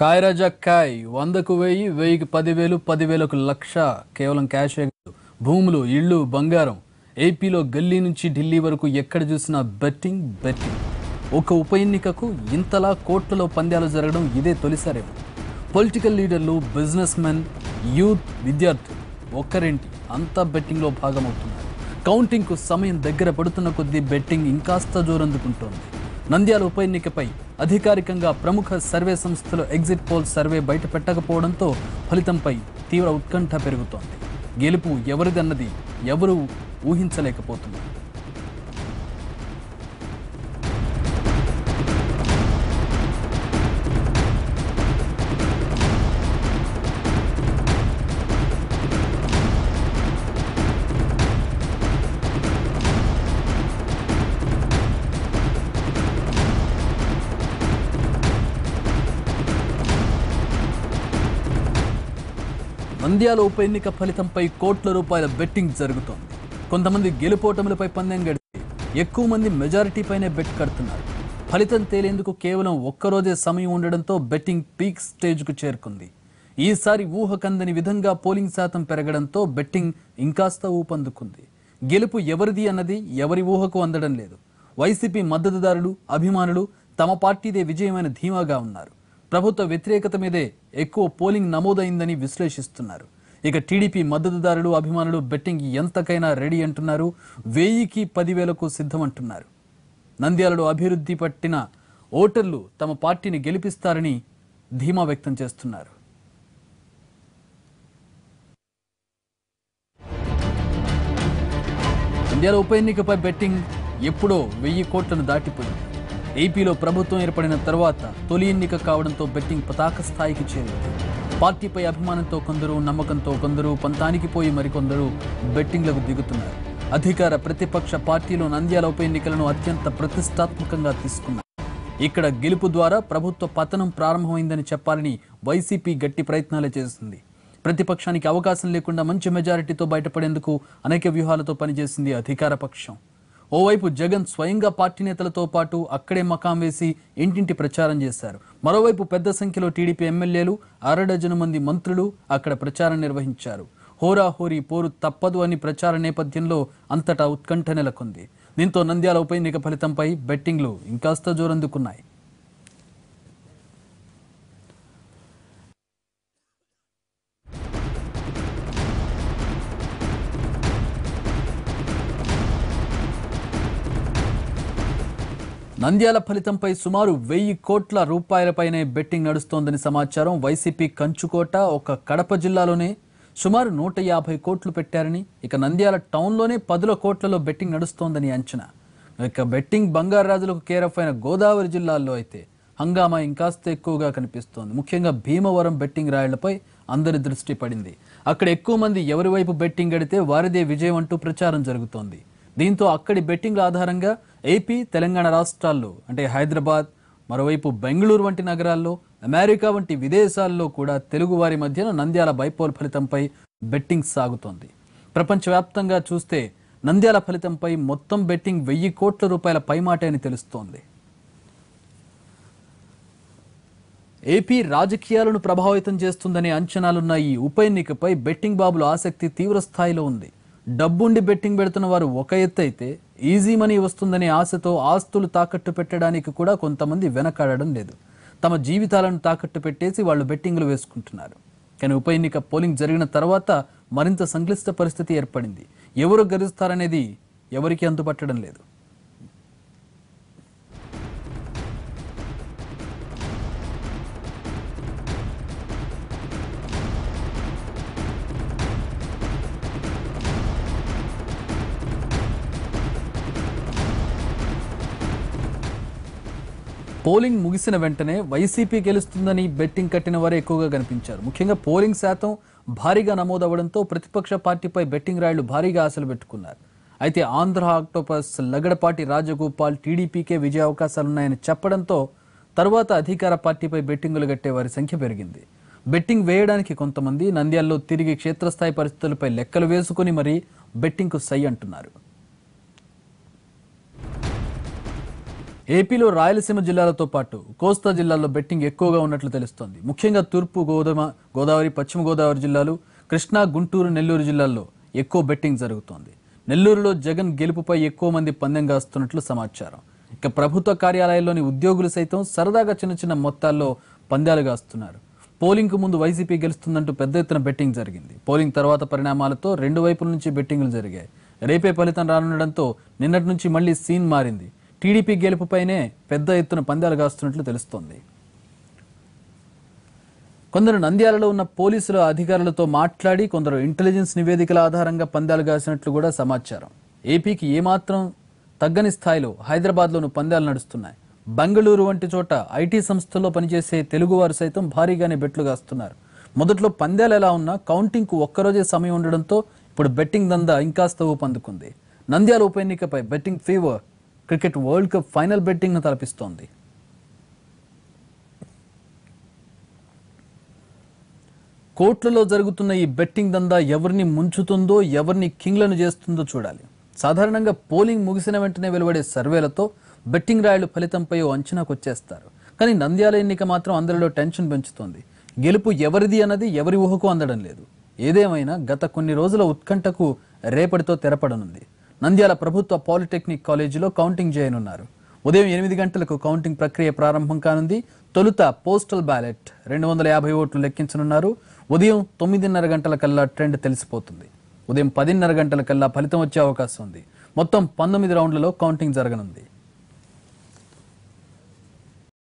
కాయరాజా కాయ్ వందకు వెయ్యి వెయ్యికి పదివేలు పదివేలకు లక్ష కేవలం క్యాష్ భూములు ఇళ్ళు బంగారం ఏపీలో గల్లీ నుంచి ఢిల్లీ వరకు ఎక్కడ చూసినా బెట్టింగ్ బెట్టింగ్ ఒక ఉప ఎన్నికకు ఇంతలా కోర్టులో పంద్యాలు జరగడం ఇదే తొలిసారి పొలిటికల్ లీడర్లు బిజినెస్ మెన్ యూత్ విద్యార్థులు ఒక్కరేంటి అంతా బెట్టింగ్లో భాగమవుతున్నారు కౌంటింగ్కు సమయం దగ్గర పడుతున్న కొద్దీ బెట్టింగ్ ఇంకాస్త జోరందుకుంటోంది నంద్యాల ఉప ఎన్నికపై అధికారికంగా ప్రముఖ సర్వే సంస్థలు ఎగ్జిట్ పోల్ సర్వే బయటపెట్టకపోవడంతో ఫలితంపై తీవ్ర ఉత్కంఠ పెరుగుతోంది గెలుపు ఎవరిదన్నది ఎవరూ ఊహించలేకపోతున్నారు నంద్యాల ఉప ఎన్నిక ఫలితంపై కోట్ల రూపాయల బెట్టింగ్ జరుగుతోంది కొంతమంది గెలుపోటములపై పందెం గడిచి ఎక్కువ మంది మెజారిటీపైనే బెట్ కడుతున్నారు ఫలితం తేలేందుకు కేవలం ఒక్కరోజే సమయం ఉండడంతో బెట్టింగ్ పీక్ స్టేజ్కు చేరుకుంది ఈసారి ఊహకందని విధంగా పోలింగ్ శాతం పెరగడంతో బెట్టింగ్ ఇంకాస్త ఊపందుకుంది గెలుపు ఎవరిది అన్నది ఎవరి ఊహకు అందడం లేదు వైసీపీ మద్దతుదారులు అభిమానులు తమ పార్టీదే విజయమైన ధీమాగా ఉన్నారు ప్రభుత్వ వ్యతిరేకత మీదే ఎక్కువ పోలింగ్ నమోదైందని విశ్లేషిస్తున్నారు ఇక టీడీపీ మద్దతుదారులు అభిమానులు బెట్టింగ్ ఎంతకైనా రెడీ అంటున్నారు వెయ్యికి పదివేలకు సిద్ధమంటున్నారు నంద్యాలలో అభివృద్ధి పట్టిన ఓటర్లు తమ పార్టీని గెలిపిస్తారని ధీమా వ్యక్తం చేస్తున్నారు నంద్యాల ఉప ఎన్నికపై బెట్టింగ్ ఎప్పుడో వెయ్యి కోట్లను దాటిపోయింది ఏపీలో ప్రభుత్వం ఏర్పడిన తర్వాత తొలి ఎన్నిక కావడంతో బెట్టింగ్ పతాక స్థాయికి చేరింది పార్టీపై అభిమానంతో కొందరు నమ్మకంతో కొందరు పంతానికి పోయి మరికొందరు బెట్టింగ్లకు దిగుతున్నారు అధికార ప్రతిపక్ష పార్టీలు నంద్యాల ఉప ఎన్నికలను అత్యంత ప్రతిష్టాత్మకంగా తీసుకున్నారు ఇక్కడ గెలుపు ద్వారా ప్రభుత్వ పతనం ప్రారంభమైందని చెప్పాలని వైసీపీ గట్టి ప్రయత్నాలే చేసింది ప్రతిపక్షానికి అవకాశం లేకుండా మంచి మెజారిటీతో బయటపడేందుకు అనేక వ్యూహాలతో పనిచేసింది అధికార పక్షం ఓవైపు జగన్ స్వయంగా పార్టీ నేతలతో పాటు అక్కడే మకాం వేసి ఇంటింటి ప్రచారం చేశారు మరోవైపు పెద్ద సంఖ్యలో టీడీపీ ఎమ్మెల్యేలు అరడజను మంది మంత్రులు అక్కడ ప్రచారం నిర్వహించారు హోరాహోరీ పోరు తప్పదు అని ప్రచార నేపథ్యంలో అంతటా ఉత్కంఠ నెలకొంది దీంతో నంద్యాల ఉప ఎన్నిక ఫలితంపై బెట్టింగ్లు ఇంకాస్త జోరందుకున్నాయి నంద్యాల ఫలితంపై సుమారు వెయ్యి కోట్ల రూపాయలపైనే బెట్టింగ్ నడుస్తోందని సమాచారం వైసీపీ కంచుకోట ఒక కడప జిల్లాలోనే సుమారు నూట యాభై కోట్లు పెట్టారని ఇక నంద్యాల టౌన్లోనే పదుల కోట్లలో బెట్టింగ్ నడుస్తోందని అంచనా ఇక బెట్టింగ్ బంగారు రాజులకు కేరఫ్ అయిన గోదావరి జిల్లాల్లో అయితే హంగామా ఇంకాస్త ఎక్కువగా కనిపిస్తోంది ముఖ్యంగా భీమవరం బెట్టింగ్ రాయళ్లపై అందరి దృష్టి పడింది అక్కడ ఎక్కువ మంది ఎవరి వైపు బెట్టింగ్ అడితే వారిదే విజయం అంటూ ప్రచారం జరుగుతోంది దీంతో అక్కడి బెట్టింగ్ల ఆధారంగా ఏపీ తెలంగాణ రాష్ట్రాల్లో అంటే హైదరాబాద్ మరోవైపు బెంగళూరు వంటి నగరాల్లో అమెరికా వంటి విదేశాల్లో కూడా తెలుగువారి మధ్యన నంద్యాల బైపోల్ ఫలితంపై బెట్టింగ్ సాగుతోంది ప్రపంచవ్యాప్తంగా చూస్తే నంద్యాల ఫలితంపై మొత్తం బెట్టింగ్ వెయ్యి కోట్ల రూపాయల పైమాట అని తెలుస్తోంది ఏపీ రాజకీయాలను ప్రభావితం చేస్తుందనే అంచనాలున్న ఈ ఉప ఎన్నికపై బెట్టింగ్ బాబుల ఆసక్తి తీవ్రస్థాయిలో ఉంది డబ్బుండి బెట్టింగ్ పెడుతున్న వారు ఒక ఎత్తు అయితే ఈజీ మనీ వస్తుందనే ఆశతో ఆస్తులు తాకట్టు పెట్టడానికి కూడా కొంతమంది వెనకాడడం లేదు తమ జీవితాలను తాకట్టు పెట్టేసి వాళ్ళు బెట్టింగ్లు వేసుకుంటున్నారు కానీ ఉప ఎన్నిక పోలింగ్ జరిగిన తర్వాత మరింత సంక్లిష్ట పరిస్థితి ఏర్పడింది ఎవరు గెలుస్తారనేది ఎవరికీ అందుపట్టడం లేదు పోలింగ్ ముగిసిన వెంటనే వైసీపీ గెలుస్తుందని బెట్టింగ్ కట్టిన వారే ఎక్కువగా కనిపించారు ముఖ్యంగా పోలింగ్ శాతం భారీగా నమోదవడంతో ప్రతిపక్ష పార్టీపై బెట్టింగ్ రాయలు భారీగా ఆశలు పెట్టుకున్నారు అయితే ఆంధ్ర ఆక్టోపస్ లగడపాటి రాజగోపాల్ టీడీపీకే విజయ అవకాశాలున్నాయని చెప్పడంతో తర్వాత అధికార పార్టీపై బెట్టింగులు కట్టే వారి సంఖ్య పెరిగింది బెట్టింగ్ వేయడానికి కొంతమంది నంద్యాల్లో తిరిగి క్షేత్రస్థాయి పరిస్థితులపై లెక్కలు వేసుకుని మరీ బెట్టింగ్కు సై అంటున్నారు ఏపీలో రాయలసీమ జిల్లాలతో పాటు కోస్తా జిల్లాల్లో బెట్టింగ్ ఎక్కువగా ఉన్నట్లు తెలుస్తోంది ముఖ్యంగా తూర్పు గోదావ గోదావరి పశ్చిమ గోదావరి జిల్లాలు కృష్ణా గుంటూరు నెల్లూరు జిల్లాల్లో ఎక్కువ బెట్టింగ్ జరుగుతోంది నెల్లూరులో జగన్ గెలుపుపై ఎక్కువ మంది పందెం కాస్తున్నట్లు సమాచారం ఇక ప్రభుత్వ కార్యాలయాల్లోని ఉద్యోగులు సైతం సరదాగా చిన్న చిన్న మొత్తాల్లో పందాలు కాస్తున్నారు పోలింగ్కు ముందు వైసీపీ గెలుస్తుందంటూ పెద్ద ఎత్తున బెట్టింగ్ జరిగింది పోలింగ్ తర్వాత పరిణామాలతో రెండు వైపుల నుంచి బెట్టింగ్లు జరిగాయి రేపే ఫలితం రానుండడంతో నిన్నటి నుంచి మళ్లీ సీన్ మారింది టీడీపీ గెలుపుపైనే పెద్ద ఎత్తున పందాలు కాస్తున్నట్లు తెలుస్తోంది కొందరు నంద్యాలలో ఉన్న పోలీసుల అధికారులతో మాట్లాడి కొందరు ఇంటెలిజెన్స్ నివేదికల ఆధారంగా పందాలు కాసినట్లు కూడా సమాచారం ఏపీకి ఏమాత్రం తగ్గని స్థాయిలో హైదరాబాద్లోనూ పందాలు నడుస్తున్నాయి బెంగళూరు వంటి చోట ఐటీ సంస్థల్లో పనిచేసే తెలుగువారు సైతం భారీగానే బెట్లు కాస్తున్నారు మొదట్లో పందాలు ఎలా ఉన్నా కౌంటింగ్కు ఒక్కరోజే సమయం ఉండడంతో ఇప్పుడు బెట్టింగ్ దందా ఇంకాస్త ఊపందుకుంది నంద్యాల ఉప ఎన్నికపై betting fever cricket world cup final బెట్టింగ్ను తలపిస్తోంది కోట్లలో జరుగుతున్న ఈ బెట్టింగ్ దందా ఎవరిని ముంచుతుందో ఎవరిని కింగ్లను చేస్తుందో చూడాలి సాధారణంగా పోలింగ్ ముగిసిన వెంటనే వెలువడే సర్వేలతో బెట్టింగ్ రాయలు ఫలితంపై అంచనాకు వచ్చేస్తారు కానీ నంద్యాల ఎన్నిక మాత్రం అందరిలో టెన్షన్ పెంచుతోంది గెలుపు ఎవరిది అన్నది ఎవరి ఊహకు అందడం లేదు ఏదేమైనా గత కొన్ని రోజుల ఉత్కంఠకు రేపటితో తెరపడనుంది నంద్యాల ప్రభుత్వ పాలిటెక్నిక్ కాలేజీలో కౌంటింగ్ చేయనున్నారు ఉదయం ఎనిమిది గంటలకు కౌంటింగ్ ప్రక్రియ ప్రారంభం కానుంది తొలుత పోస్టల్ బ్యాలెట్ రెండు వందల యాభై ఓట్లు లెక్కించనున్నారు ఉదయం తొమ్మిదిన్నర గంటల కల్లా ట్రెండ్ తెలిసిపోతుంది ఉదయం పదిన్నర గంటల కల్లా ఫలితం వచ్చే అవకాశం ఉంది మొత్తం పంతొమ్మిది రౌండ్లలో కౌంటింగ్ జరగనుంది